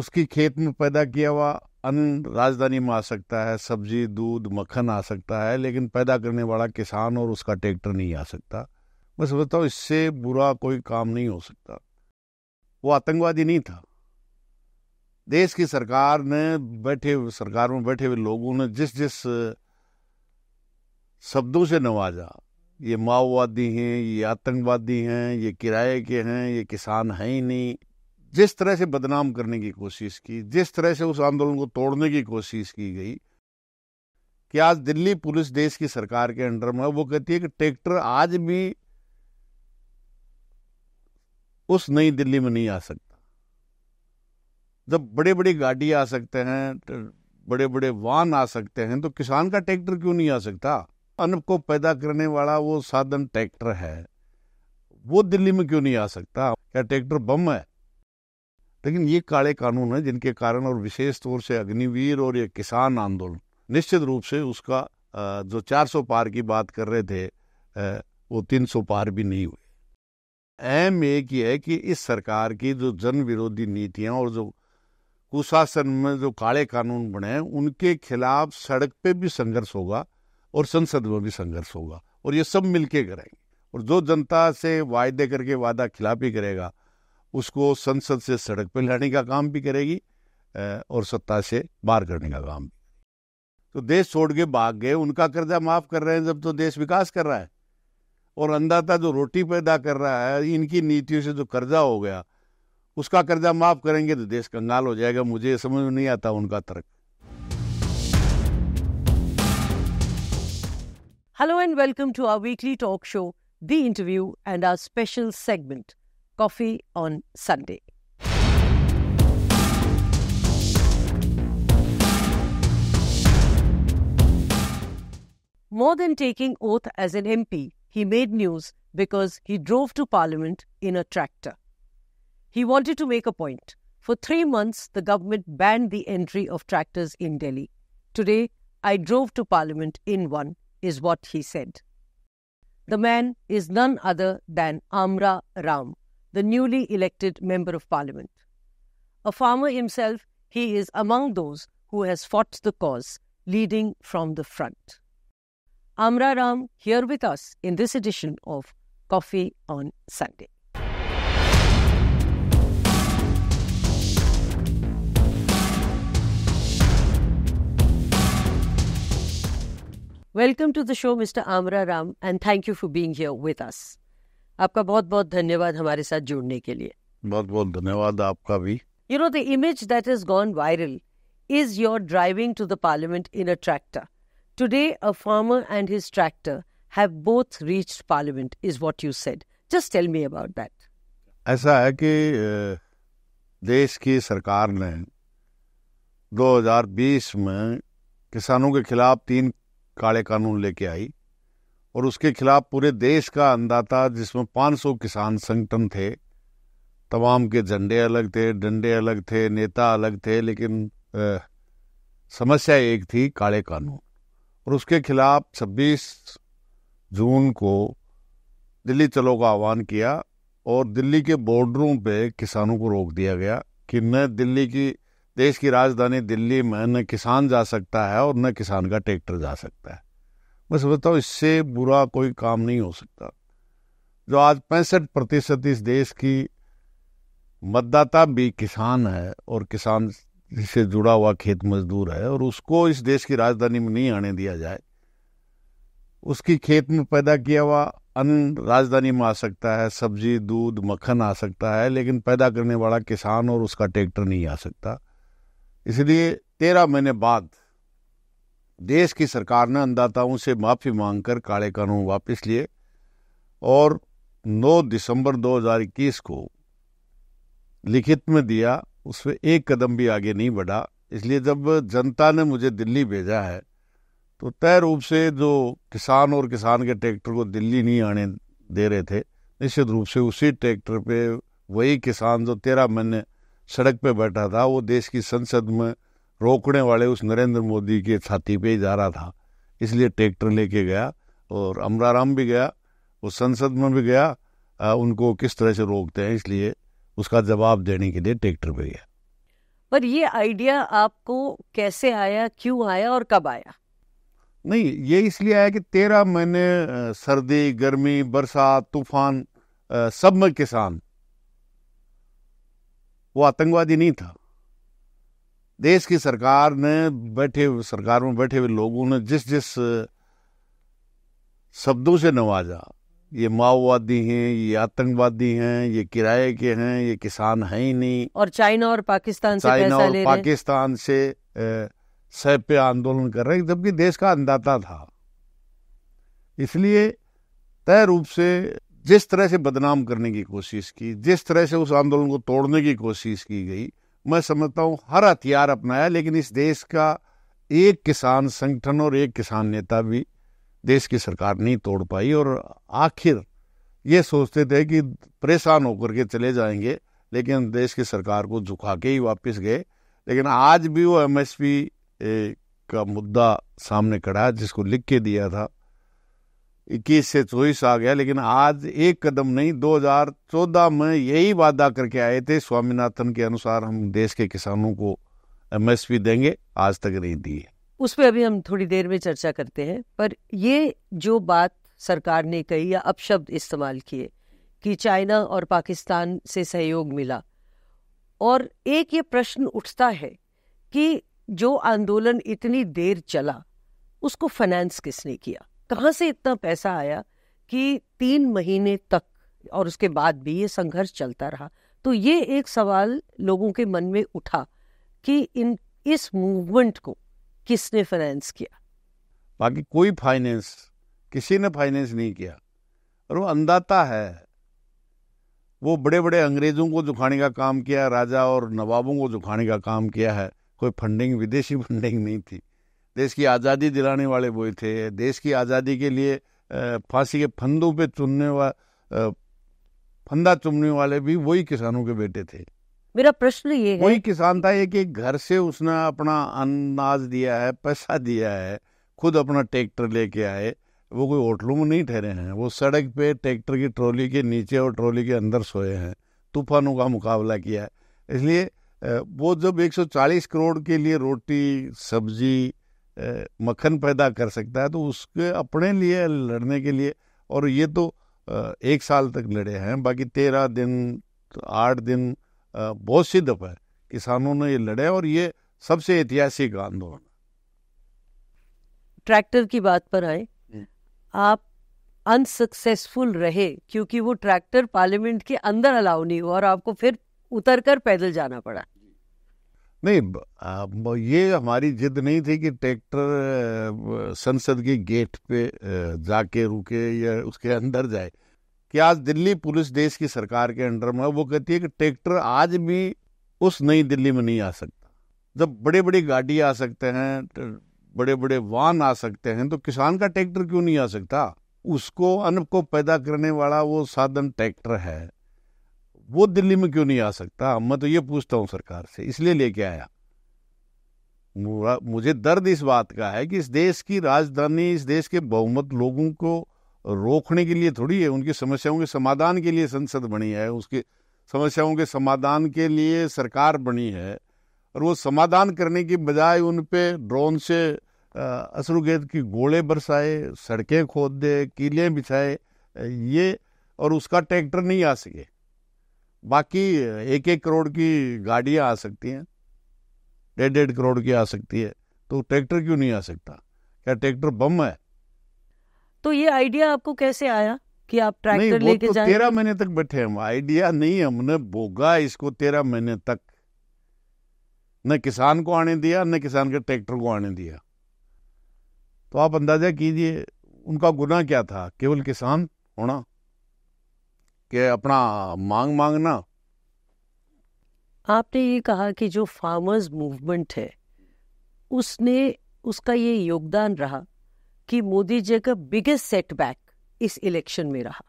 उसकी खेत में पैदा किया हुआ अन्न राजधानी में आ सकता है सब्जी दूध मक्खन आ सकता है लेकिन पैदा करने वाला किसान और उसका ट्रैक्टर नहीं आ सकता मैं समझता हूँ इससे बुरा कोई काम नहीं हो सकता वो आतंकवादी नहीं था देश की सरकार ने बैठे सरकार में बैठे हुए लोगों ने जिस जिस शब्दों से नवाजा ये माओवादी हैं ये आतंकवादी हैं ये किराए के हैं ये किसान हैं ही नहीं जिस तरह से बदनाम करने की कोशिश की जिस तरह से उस आंदोलन को तोड़ने की कोशिश की गई कि आज दिल्ली पुलिस देश की सरकार के अंडर में वो कहती है कि ट्रैक्टर आज भी उस नई दिल्ली में नहीं आ सकता जब बड़े बड़ी गाड़ी आ सकते हैं तो बड़े बड़े वाहन आ सकते हैं तो किसान का ट्रैक्टर क्यों नहीं आ सकता अन्न को पैदा करने वाला वो साधन ट्रैक्टर है वो दिल्ली में क्यों नहीं आ सकता क्या ट्रैक्टर बम है लेकिन ये काले कानून हैं जिनके कारण और विशेष तौर से अग्निवीर और ये किसान आंदोलन निश्चित रूप से उसका जो 400 पार की बात कर रहे थे वो 300 पार भी नहीं हुए अहम एक ये है कि इस सरकार की जो जन विरोधी नीतियां और जो कुशासन में जो काले कानून बने हैं उनके खिलाफ सड़क पे भी संघर्ष होगा और संसद में भी संघर्ष होगा और ये सब मिलके करेंगे और जो जनता से वायदे करके वादा खिलाफी करेगा उसको संसद से सड़क पर लाने का काम भी करेगी और सत्ता से बाहर करने का काम भी तो देश छोड़ के भाग गए उनका कर्जा माफ कर रहे हैं जब तो देश विकास कर रहा है और अंदाता जो रोटी पैदा कर रहा है इनकी नीतियों से जो कर्जा हो गया उसका कर्जा माफ करेंगे तो देश कंगाल हो जाएगा मुझे समझ में नहीं आता उनका तर्क hello and welcome to our weekly talk show The interview and our special segment coffee on Sunday. More than taking oath as an MP, he made news because he drove to parliament in a tractor. He wanted to make a point. For three months, the government banned the entry of tractors in Delhi. Today, I drove to parliament in one, is what he said. The man is none other than Amra Ram the newly elected Member of Parliament. A farmer himself, he is among those who has fought the cause, leading from the front. Amra Ram here with us in this edition of Coffee on Sunday. Welcome to the show, Mr. Amra Ram, and thank you for being here with us. आपका बहुत बहुत धन्यवाद हमारे साथ जुड़ने के लिए बहुत बहुत धन्यवाद आपका भी you know the image that is gone viral is your driving to the parliament in a tractor today a farmer and his tractor have both reach parliament is what you said just tell me about that ऐसा है कि देश की सरकार ने 2020 में किसानों के खिलाफ तीन काले कानून लेके आई और उसके खिलाफ पूरे देश का अंदाता जिसमें 500 किसान संगठन थे तमाम के झंडे अलग थे डंडे अलग थे नेता अलग थे लेकिन आ, समस्या एक थी काले कानून और उसके खिलाफ 26 जून को दिल्ली चलो का आह्वान किया और दिल्ली के बॉर्डरों पे किसानों को रोक दिया गया कि न दिल्ली की देश की राजधानी दिल्ली में न किसान जा सकता है और न किसान का ट्रैक्टर जा सकता है मैं समझता हूँ इससे बुरा कोई काम नहीं हो सकता जो आज पैंसठ प्रतिशत इस देश की मतदाता भी किसान है और किसान से जुड़ा हुआ खेत मजदूर है और उसको इस देश की राजधानी में नहीं आने दिया जाए उसकी खेत में पैदा किया हुआ अन्न राजधानी में आ सकता है सब्जी दूध मक्खन आ सकता है लेकिन पैदा करने वाला किसान और उसका ट्रैक्टर नहीं आ सकता इसलिए तेरह महीने बाद देश की सरकार ने अन्नदाताओं से माफ़ी मांगकर काले कानून वापस लिए और 9 दिसंबर 2021 को लिखित में दिया उसमें एक कदम भी आगे नहीं बढ़ा इसलिए जब जनता ने मुझे दिल्ली भेजा है तो तय रूप से जो किसान और किसान के ट्रैक्टर को दिल्ली नहीं आने दे रहे थे निश्चित रूप से उसी ट्रैक्टर पे वही किसान जो तेरह महीने सड़क पे बैठा था वो देश की संसद में रोकने वाले उस नरेंद्र मोदी के छाती पे ही जा रहा था इसलिए ट्रैक्टर लेके गया और अमराराम भी गया वो संसद में भी गया आ, उनको किस तरह से रोकते हैं इसलिए उसका जवाब देने के लिए ट्रैक्टर पे गया पर ये आइडिया आपको कैसे आया क्यों आया और कब आया नहीं ये इसलिए आया कि तेरह महीने सर्दी गर्मी बरसात तूफान सब में किसान वो आतंकवादी नहीं था देश की सरकार ने बैठे सरकार में बैठे हुए लोगों ने जिस जिस शब्दों से नवाजा ये माओवादी हैं ये आतंकवादी हैं ये किराए के हैं ये किसान है ही नहीं और चाइना और पाकिस्तान से चाइना और ले पाकिस्तान से सह पे आंदोलन कर रहे हैं जबकि देश का अंदाता था इसलिए तय रूप से जिस तरह से बदनाम करने की कोशिश की जिस तरह से उस आंदोलन को तोड़ने की कोशिश की गई मैं समझता हूँ हर हथियार अपनाया लेकिन इस देश का एक किसान संगठन और एक किसान नेता भी देश की सरकार नहीं तोड़ पाई और आखिर ये सोचते थे कि परेशान होकर के चले जाएंगे लेकिन देश की सरकार को झुका के ही वापस गए लेकिन आज भी वो एमएसपी का मुद्दा सामने खड़ा जिसको लिख के दिया था इक्कीस से चौबीस आ गया लेकिन आज एक कदम नहीं 2014 में यही वादा करके आए थे स्वामीनाथन के अनुसार हम देश के किसानों को एमएसपी देंगे आज तक नहीं दी उस पर अभी हम थोड़ी देर में चर्चा करते हैं पर ये जो बात सरकार ने कही या अपशब्द इस्तेमाल किए कि चाइना और पाकिस्तान से सहयोग मिला और एक ये प्रश्न उठता है कि जो आंदोलन इतनी देर चला उसको फाइनेंस किसने किया कहाँ से इतना पैसा आया कि तीन महीने तक और उसके बाद भी ये संघर्ष चलता रहा तो ये एक सवाल लोगों के मन में उठा कि इन इस मूवमेंट को किसने फाइनेंस किया बाकी कोई फाइनेंस किसी ने फाइनेंस नहीं किया और वो अंदाता है वो बड़े बड़े अंग्रेजों को जुखाने का काम किया राजा और नवाबों को झुकाने का काम किया है कोई फंडिंग विदेशी फंडिंग नहीं थी देश की आज़ादी दिलाने वाले वो थे देश की आज़ादी के लिए फांसी के फंदों पे चुनने वा फंदा चुनने वाले भी वही किसानों के बेटे थे मेरा प्रश्न ये है वही किसान था ये कि घर से उसने अपना अनाज दिया है पैसा दिया है खुद अपना ट्रैक्टर लेके आए वो कोई होटलों में नहीं ठहरे हैं वो सड़क पे ट्रैक्टर की ट्रॉली के नीचे और ट्रॉली के अंदर सोए हैं तूफानों का मुकाबला किया है इसलिए वो जब 140 करोड़ के लिए रोटी सब्जी मक्खन पैदा कर सकता है तो उसके अपने लिए लड़ने के लिए और ये तो एक साल तक लड़े हैं बाकी तेरह दिन आठ दिन बहुत सी दफ़ा किसानों ने ये लड़े और ये सबसे ऐतिहासिक आंदोलन ट्रैक्टर की बात पर आए हम्म। आप अनसक्सेसफुल रहे क्योंकि वो ट्रैक्टर पार्लियामेंट के अंदर अलाउ नहीं हुआ और आपको फिर उतर कर पैदल जाना पड़ा नहीं ये हमारी जिद नहीं थी कि ट्रैक्टर संसद के गेट पे जाके रुके या उसके अंदर जाए कि आज दिल्ली पुलिस देश की सरकार के अंडर में वो कहती है कि ट्रैक्टर आज भी उस नई दिल्ली में नहीं आ सकता जब बड़े बड़ी गाड़ी आ सकते हैं बड़े बड़े वाहन आ सकते हैं तो किसान का ट्रैक्टर क्यों नहीं आ सकता उसको अन्न को पैदा करने वाला वो साधन ट्रैक्टर है वो दिल्ली में क्यों नहीं आ सकता मैं तो ये पूछता हूँ सरकार से इसलिए लेके आया मुझे दर्द इस बात का है कि इस देश की राजधानी इस देश के बहुमत लोगों को रोकने के लिए थोड़ी है उनकी समस्याओं के समाधान के लिए संसद बनी है उसके समस्याओं के समाधान के लिए सरकार बनी है और वो समाधान करने की बजाय उन पर ड्रोन से असरुगेद की गोले बरसाए सड़कें खोद दे किले बिछाए ये और उसका ट्रैक्टर नहीं आ सके बाकी एक एक करोड़ की गाड़ियां आ सकती हैं डेढ़ डेढ़ करोड़ की आ सकती है तो ट्रैक्टर क्यों नहीं आ सकता क्या ट्रैक्टर बम है तो ये आइडिया आपको कैसे आया कि आप ट्रैक्टर लेके तो तेरह महीने तक बैठे हम आइडिया नहीं हमने भोगा इसको तेरह महीने तक न किसान को आने दिया न किसान के ट्रैक्टर को आने दिया तो आप अंदाजा कीजिए उनका गुना क्या था केवल किसान होना कि अपना मांग मांगना आपने ये कहा कि जो फार्मर्स मूवमेंट है उसने उसका ये योगदान रहा कि मोदी जी का बिगेस्ट सेटबैक इस इलेक्शन में रहा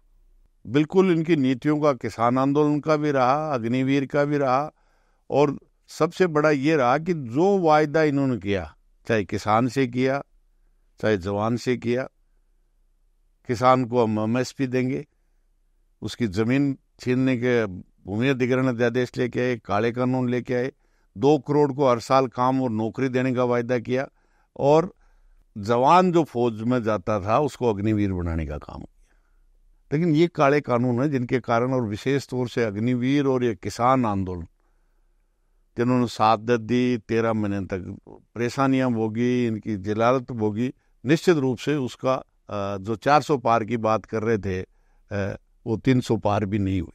बिल्कुल इनकी नीतियों का किसान आंदोलन का भी रहा अग्निवीर का भी रहा और सबसे बड़ा ये रहा कि जो वायदा इन्होंने किया चाहे किसान से किया चाहे जवान से किया किसान को हम एम देंगे उसकी ज़मीन छीनने के भूमि अधिग्रहण अध्यादेश लेके आए काले कानून लेके आए दो करोड़ को हर साल काम और नौकरी देने का वायदा किया और जवान जो फौज में जाता था उसको अग्निवीर बनाने का काम किया लेकिन ये काले कानून है जिनके कारण और विशेष तौर से अग्निवीर और ये किसान आंदोलन जिन्होंने शहादत दी तेरह महीने तक परेशानियां भोगी इनकी जलालत भोगी निश्चित रूप से उसका जो 400 पार की बात कर रहे थे वो तीन सौ पार भी नहीं हुए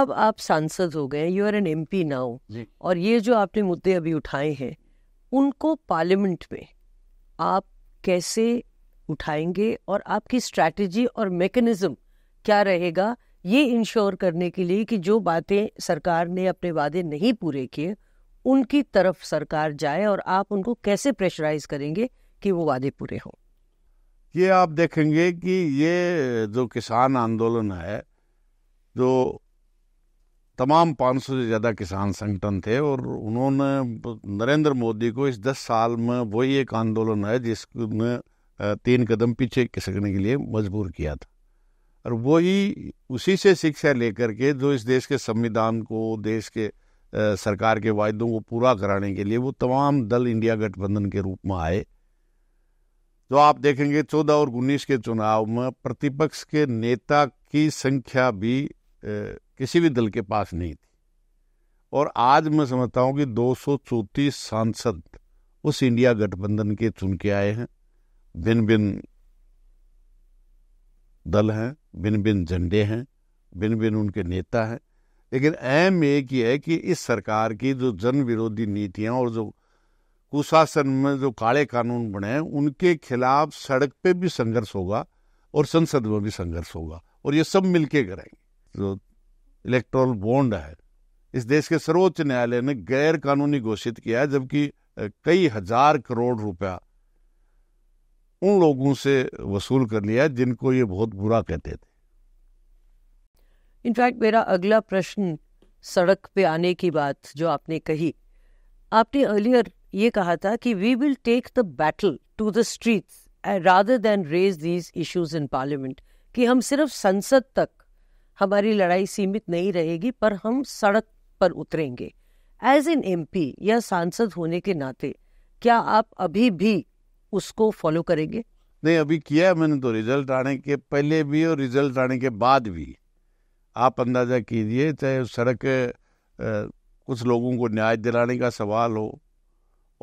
अब आप सांसद हो गए you are an M P now और ये जो आपने मुद्दे अभी उठाए हैं उनको पार्लियामेंट में आप कैसे उठाएंगे और आपकी स्ट्रेटेजी और मेकेनिज्म क्या रहेगा ये इंश्योर करने के लिए कि जो बातें सरकार ने अपने वादे नहीं पूरे किए उनकी तरफ सरकार जाए और आप उनको कैसे प्रेशराइज करेंगे कि वो वादे पूरे हों ये आप देखेंगे कि ये जो किसान आंदोलन है जो तमाम 500 से ज़्यादा किसान संगठन थे और उन्होंने नरेंद्र मोदी को इस 10 साल में वही एक आंदोलन है जिसमें तीन कदम पीछे खिसकने के लिए मजबूर किया था और वही उसी से शिक्षा लेकर के जो इस देश के संविधान को देश के सरकार के वायदों को पूरा कराने के लिए वो तमाम दल इंडिया गठबंधन के रूप में आए तो आप देखेंगे चौदह और उन्नीस के चुनाव में प्रतिपक्ष के नेता की संख्या भी ए, किसी भी दल के पास नहीं थी और आज मैं समझता हूँ कि दो सांसद उस इंडिया गठबंधन के चुन के आए हैं भिन्न भिन्न दल हैं भिन्न भिन्न झंडे हैं भिन्न भिन्न उनके नेता हैं लेकिन अहम एक ही है कि इस सरकार की जो जन विरोधी नीतियां और जो कुशासन में जो काले कानून बने हैं उनके खिलाफ सड़क पे भी संघर्ष होगा और संसद में भी संघर्ष होगा और ये सब मिलके करेंगे जो इलेक्ट्रल बॉन्ड है इस देश के सर्वोच्च न्यायालय ने गैर कानूनी घोषित किया है जबकि कई हजार करोड़ रुपया उन लोगों से वसूल कर लिया जिनको ये बहुत बुरा कहते थे इनफैक्ट मेरा अगला प्रश्न सड़क पे आने की बात जो आपने कही आपने अर्लियर ये कहा था कि we will take the battle to the street rather than raise these issues in parliament कि हम सिर्फ संसद तक हमारी लड़ाई सीमित नहीं रहेगी पर हम सड़क पर उतरेंगे एज एन एम या सांसद होने के नाते क्या आप अभी भी उसको फॉलो करेंगे नहीं अभी किया मैंने तो रिजल्ट आने के पहले भी और रिजल्ट आने के बाद भी आप अंदाजा कीजिए चाहे सड़क कुछ लोगों को न्याय दिलाने का सवाल हो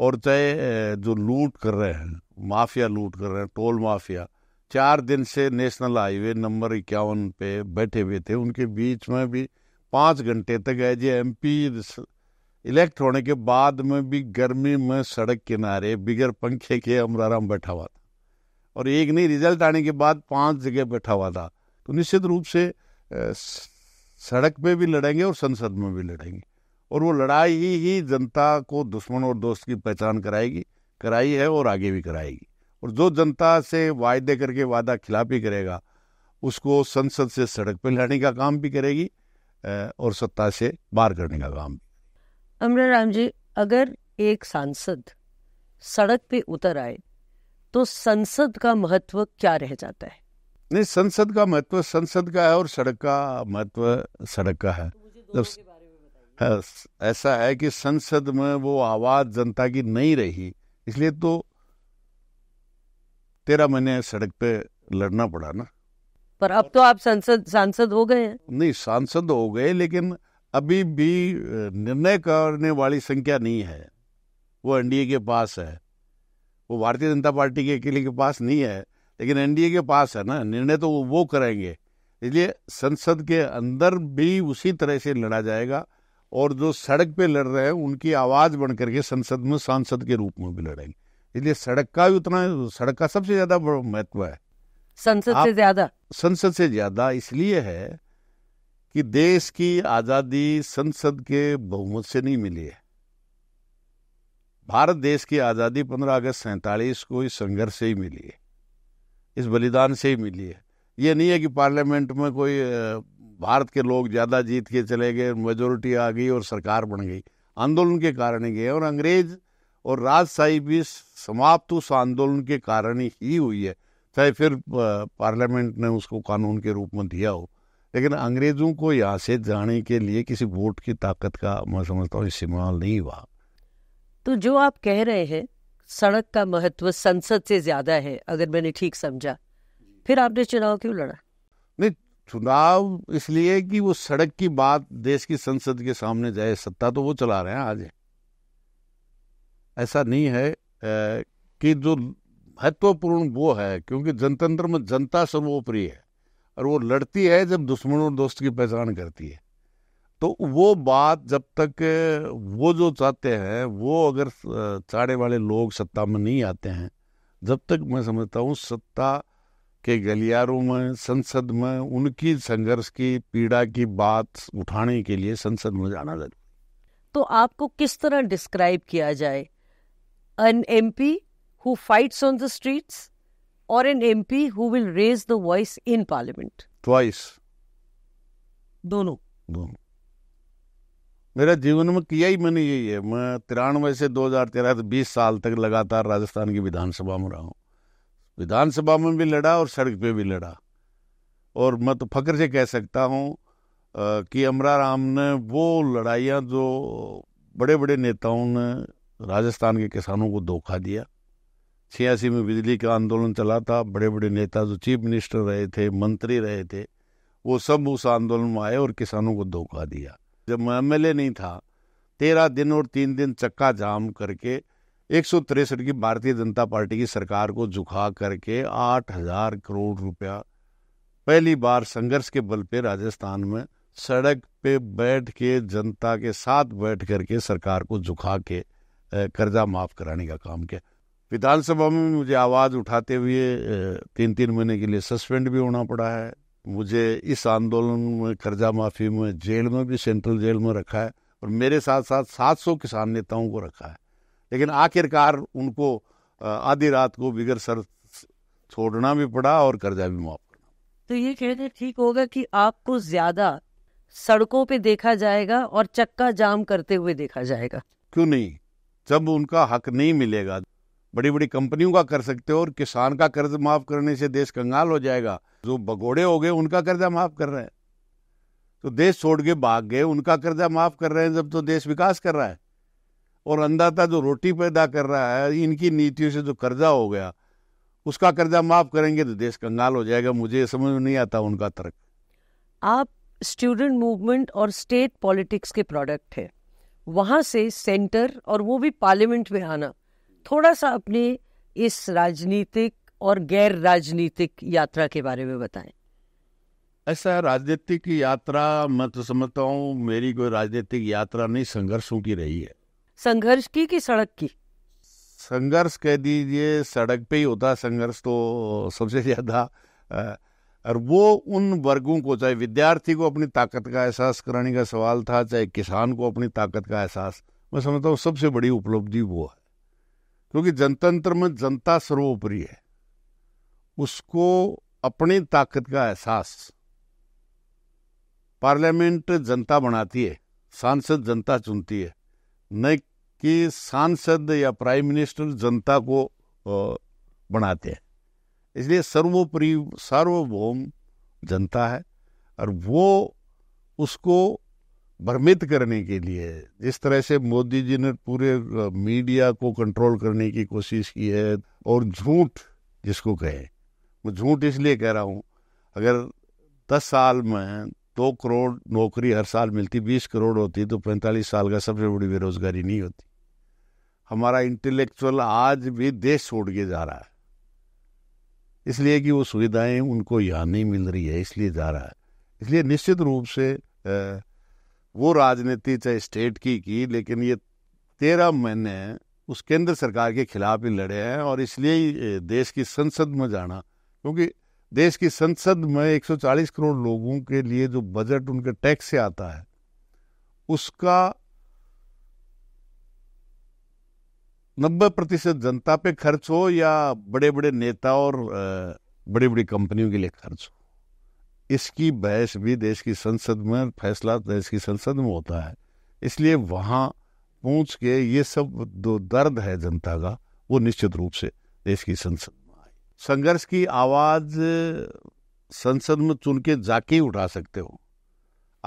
और चाहे जो लूट कर रहे हैं माफिया लूट कर रहे हैं टोल माफिया चार दिन से नेशनल हाईवे नंबर इक्यावन पे बैठे हुए थे उनके बीच में भी पाँच घंटे तक एज जी एम इलेक्ट होने के बाद में भी गर्मी में सड़क किनारे बिगर पंखे के अमराराम बैठा हुआ था और एक नहीं रिजल्ट आने के बाद पांच जगह बैठा हुआ था तो निश्चित रूप से सड़क पे भी लड़ेंगे और संसद में भी लड़ेंगे और वो लड़ाई ही ही जनता को दुश्मन और दोस्त की पहचान कराएगी कराई है और आगे भी कराएगी और जो जनता से वायदे करके वादा खिलाफी करेगा उसको संसद से सड़क पर लाने का काम भी करेगी और सत्ता से बाहर करने का काम भी अमरा राम जी अगर एक सांसद सड़क पे उतर आए तो संसद का महत्व क्या रह जाता है नहीं संसद का महत्व संसद का है और सड़क का महत्व सड़क का है तो जब ऐसा है कि संसद में वो आवाज जनता की नहीं रही इसलिए तो तेरह महीने सड़क पे लड़ना पड़ा ना पर अब तो आप संसद सांसद हो गए हैं नहीं सांसद हो गए लेकिन अभी भी निर्णय करने वाली संख्या नहीं है वो एनडीए के पास है वो भारतीय जनता पार्टी के अकेले के पास नहीं है लेकिन एनडीए के पास है ना निर्णय तो वो वो करेंगे इसलिए संसद के अंदर भी उसी तरह से लड़ा जाएगा और जो सड़क पे लड़ रहे हैं उनकी आवाज़ बढ़ करके संसद में सांसद के रूप में भी लड़ेंगे इसलिए सड़क का भी उतना सड़क का सबसे ज़्यादा महत्व है संसद से ज़्यादा संसद से ज़्यादा इसलिए है कि देश की आज़ादी संसद के बहुमत से नहीं मिली है भारत देश की आज़ादी पंद्रह अगस्त सैतालीस को इस संघर्ष से ही मिली है इस बलिदान से ही मिली है ये नहीं है कि पार्लियामेंट में कोई भारत के लोग ज़्यादा जीत के चले गए मेजोरिटी आ गई और सरकार बन गई आंदोलन के कारण ही गए और अंग्रेज और राजशाही भी समाप्त उस आंदोलन के कारण ही हुई है चाहे फिर पार्लियामेंट ने उसको कानून के रूप में दिया हो लेकिन अंग्रेजों को यहाँ से जाने के लिए किसी वोट की ताकत का मैं समझता हूँ इस्तेमाल नहीं हुआ तो जो आप कह रहे हैं सड़क का महत्व संसद से ज्यादा है अगर मैंने ठीक समझा फिर आपने चुनाव क्यों लड़ा चुनाव इसलिए कि वो सड़क की बात देश की संसद के सामने जाए सत्ता तो वो चला रहे हैं आज ऐसा नहीं है कि जो महत्वपूर्ण वो है क्योंकि जनतंत्र में जनता सर्वोपरि है और वो लड़ती है जब दुश्मन और दोस्त की पहचान करती है तो वो बात जब तक वो जो चाहते हैं वो अगर चाड़े वाले लोग सत्ता में नहीं आते हैं जब तक मैं समझता हूँ सत्ता के गलियारों में संसद में उनकी संघर्ष की पीड़ा की बात उठाने के लिए संसद में जाना जरूरी तो आपको किस तरह डिस्क्राइब किया जाए an M P who fights on the streets और an M P who will raise the voice in parliament twice दोनों दोनों मेरा जीवन में किया ही मैंने यही है मैं तिरानवे से 2013 हजार तेरह बीस साल तक लगातार राजस्थान की विधानसभा में रहा हूँ विधानसभा में भी लड़ा और सड़क पे भी लड़ा और मैं तो फख्र से कह सकता हूँ कि अमरा राम ने वो लड़ाइयाँ जो बड़े बड़े नेताओं ने राजस्थान के किसानों को धोखा दिया छियासी में बिजली का आंदोलन चला था बड़े बड़े नेता जो चीफ मिनिस्टर रहे थे मंत्री रहे थे वो सब उस आंदोलन में आए और किसानों को धोखा दिया जब मैं एम नहीं था तेरह दिन और तीन दिन चक्का जाम करके एक की भारतीय जनता पार्टी की सरकार को झुका करके आठ हजार करोड़ रुपया पहली बार संघर्ष के बल पे राजस्थान में सड़क पे बैठ के जनता के साथ बैठ करके सरकार को झुका के कर्जा माफ कराने का काम किया विधानसभा में मुझे आवाज़ उठाते हुए तीन तीन महीने के लिए सस्पेंड भी होना पड़ा है मुझे इस आंदोलन में कर्जा माफ़ी में जेल में भी सेंट्रल जेल में रखा है और मेरे साथ साथ 700 किसान नेताओं को रखा है लेकिन आखिरकार उनको आधी रात को बिगर सर छोड़ना भी पड़ा और कर्जा भी माफ करना तो ये कहना ठीक होगा कि आपको ज्यादा सड़कों पे देखा जाएगा और चक्का जाम करते हुए देखा जाएगा क्यों नहीं जब उनका हक नहीं मिलेगा बड़ी बड़ी कंपनियों का कर सकते हो और किसान का कर्ज माफ करने से देश कंगाल हो जाएगा जो भगोड़े हो गए उनका कर्जा माफ कर रहे हैं तो देश छोड़ के भाग गए उनका कर्जा माफ कर रहे हैं जब तो देश विकास कर रहा है और अंधाता जो रोटी पैदा कर रहा है इनकी नीतियों से जो कर्जा हो गया उसका कर्जा माफ करेंगे तो देश कंगाल हो जाएगा मुझे समझ में नहीं आता उनका तर्क आप स्टूडेंट मूवमेंट और स्टेट पॉलिटिक्स के प्रोडक्ट है वहां से सेंटर और वो भी पार्लियामेंट में आना थोड़ा सा अपने इस राजनीतिक और गैर राजनीतिक यात्रा के बारे में बताएं ऐसा राजनीतिक यात्रा मैं तो समझता हूँ मेरी कोई राजनीतिक यात्रा नहीं संघर्षों की रही है संघर्ष की कि सड़क की संघर्ष कह दीजिए सड़क पे ही होता संघर्ष तो सबसे ज़्यादा और वो उन वर्गों को चाहे विद्यार्थी को अपनी ताकत का एहसास कराने का सवाल था चाहे किसान को अपनी ताकत का एहसास मैं समझता हूँ सबसे बड़ी उपलब्धि वो है क्योंकि जनतंत्र में जनता सर्वोपरि है उसको अपनी ताकत का एहसास पार्लियामेंट जनता बनाती है सांसद जनता चुनती है न कि सांसद या प्राइम मिनिस्टर जनता को बनाते हैं इसलिए सर्वोपरि सार्वभौम जनता है और वो उसको भ्रमित करने के लिए जिस तरह से मोदी जी ने पूरे मीडिया को कंट्रोल करने की कोशिश की है और झूठ जिसको कहे मैं झूठ इसलिए कह रहा हूँ अगर दस साल में दो करोड़ नौकरी हर साल मिलती बीस करोड़ होती तो पैंतालीस साल का सबसे बड़ी बेरोजगारी नहीं होती हमारा इंटेलेक्चुअल आज भी देश छोड़ के जा रहा है इसलिए कि वो सुविधाएं उनको यहाँ नहीं मिल रही है इसलिए जा रहा है इसलिए निश्चित रूप से वो राजनीति चाहे स्टेट की की लेकिन ये तेरह महीने उस केंद्र सरकार के खिलाफ ही लड़े हैं और इसलिए देश की संसद में जाना क्योंकि देश की संसद में 140 करोड़ लोगों के लिए जो बजट उनके टैक्स से आता है उसका 90 प्रतिशत जनता पे खर्च हो या बड़े बड़े नेता और बड़ी बड़ी कंपनियों के लिए खर्च हो इसकी बहस भी देश की संसद में फैसला देश की संसद में होता है इसलिए वहां पहुंच के ये सब दो दर्द है जनता का वो निश्चित रूप से देश की संसद संघर्ष की आवाज़ संसद में चुन के जाके ही उठा सकते हो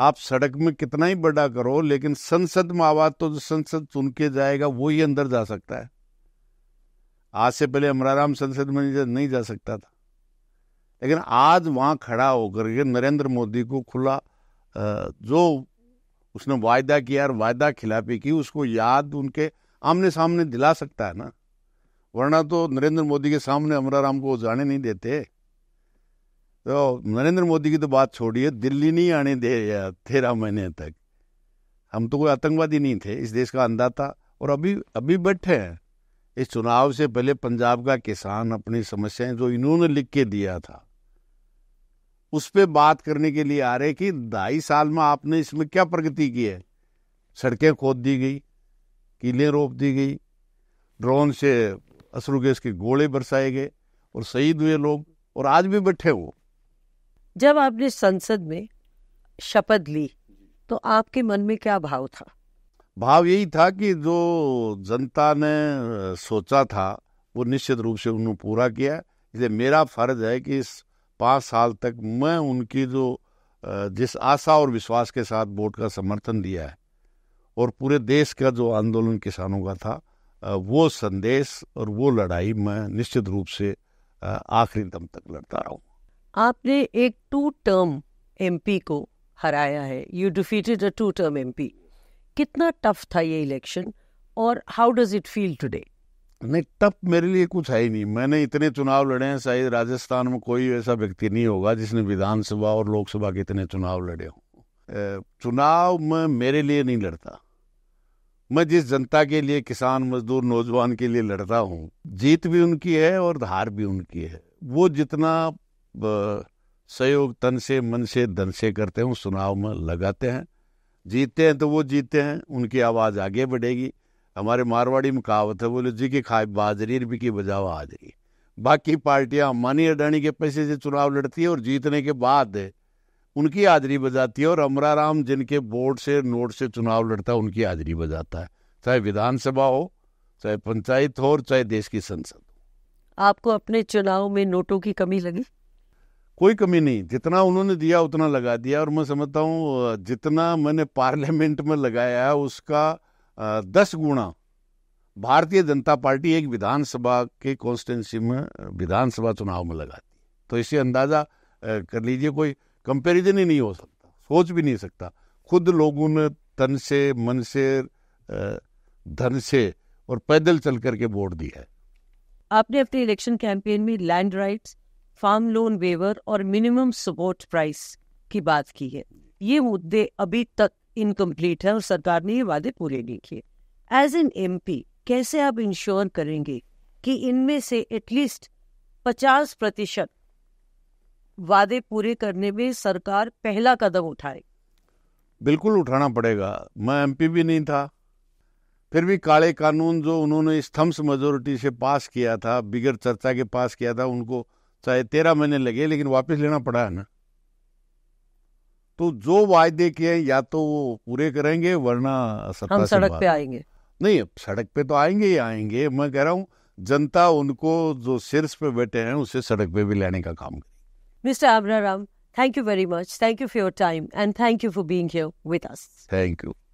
आप सड़क में कितना ही बड़ा करो लेकिन संसद में आवाज तो जो संसद चुन के जाएगा वो ही अंदर जा सकता है आज से पहले अमराराम संसद में नहीं जा सकता था लेकिन आज वहां खड़ा होकर के नरेंद्र मोदी को खुला जो उसने वायदा किया और वायदा खिलाफी की उसको याद उनके आमने सामने दिला सकता है ना वरना तो नरेंद्र मोदी के सामने अमराराम को जाने नहीं देते तो नरेंद्र मोदी की तो बात छोड़िए दिल्ली नहीं आने दे तेरह महीने तक हम तो कोई आतंकवादी नहीं थे इस देश का अंधा था और अभी अभी बैठे हैं इस चुनाव से पहले पंजाब का किसान अपनी समस्याएं जो इन्होंने लिख के दिया था उस पर बात करने के लिए आ रहे कि ढाई साल में आपने इसमें क्या प्रगति की है सड़कें खोद दी गई कीलें रोप दी गई ड्रोन से असरु गैस के गोले बरसाए गए और शहीद हुए लोग और आज भी बैठे वो जब आपने संसद में शपथ ली तो आपके मन में क्या भाव था भाव यही था कि जो जनता ने सोचा था वो निश्चित रूप से उन्होंने पूरा किया इसलिए मेरा फर्ज है कि इस पाँच साल तक मैं उनकी जो जिस आशा और विश्वास के साथ वोट का समर्थन दिया है और पूरे देश का जो आंदोलन किसानों का था वो संदेश और वो लड़ाई मैं निश्चित रूप से आखिरी दम तक लड़ता रहा आपने एक टू टर्म एमपी को हराया है you defeated a to term MP कितना टफ था ये इलेक्शन और how does it feel today नहीं टफ मेरे लिए कुछ है ही नहीं मैंने इतने चुनाव लड़े हैं शायद राजस्थान में कोई ऐसा व्यक्ति नहीं होगा जिसने विधानसभा और लोकसभा के इतने चुनाव लड़े हों चुनाव में मेरे लिए नहीं लड़ता मैं जिस जनता के लिए किसान मजदूर नौजवान के लिए लड़ता हूँ जीत भी उनकी है और धार भी उनकी है वो जितना सहयोग तन से मन से धन से करते हैं चुनाव में लगाते हैं जीतते हैं तो वो जीतते हैं उनकी आवाज़ आगे बढ़ेगी हमारे मारवाड़ी में कहावत है बोले जी की खाए बाजरी भी की बजाव आ जाएगी बाकी पार्टियां अम्बानी अडानी के पैसे से चुनाव लड़ती है और जीतने के बाद उनकी हाजिरी बजाती है और अमरा राम जिनके बोर्ड से नोट से चुनाव लड़ता है उनकी हाजिरी बजाता है चाहे विधानसभा हो चाहे पंचायत हो और चाहे देश की संसद हो आपको अपने चुनाव में नोटों की कमी लगी कोई कमी नहीं जितना उन्होंने दिया उतना लगा दिया और मैं समझता हूँ जितना मैंने पार्लियामेंट में लगाया है उसका दस गुणा भारतीय जनता पार्टी एक विधानसभा के कॉन्स्टिट्यूंसी में विधानसभा चुनाव में लगाती तो इसे अंदाज़ा कर लीजिए कोई कंपैरिजन ही नहीं हो सकता सोच भी नहीं सकता खुद लोगों ने तन से मन से धन से और पैदल चल करके वोट दिया है आपने अपने इलेक्शन कैंपेन में land rights farm loan waiver और मिनिमम सपोर्ट प्राइस की बात की है ये मुद्दे अभी तक इनकम्प्लीट है और सरकार ने ये वादे पूरे नहीं किए एज एन एम कैसे आप इंश्योर करेंगे कि इनमें से एटलीस्ट पचास प्रतिशत वादे पूरे करने में सरकार पहला कदम उठाए बिल्कुल उठाना पड़ेगा मैं एमपी भी नहीं था फिर भी काले कानून जो उन्होंने स्थम्स मेजोरिटी से पास किया था बिगर चर्चा के पास किया था उनको चाहे तेरह महीने लगे लेकिन वापस लेना पड़ा है ना तो जो वायदे किए या तो वो पूरे करेंगे वरना हम सड़क पे आएंगे नहीं सड़क पे तो आएंगे ही आएंगे मैं कह रहा हूँ जनता उनको जो शीर्ष पे बैठे हैं उसे सड़क पे भी लेने का काम करे Mr. Abraram, thank you very much. Thank you for your time and thank you for being here with us. Thank you.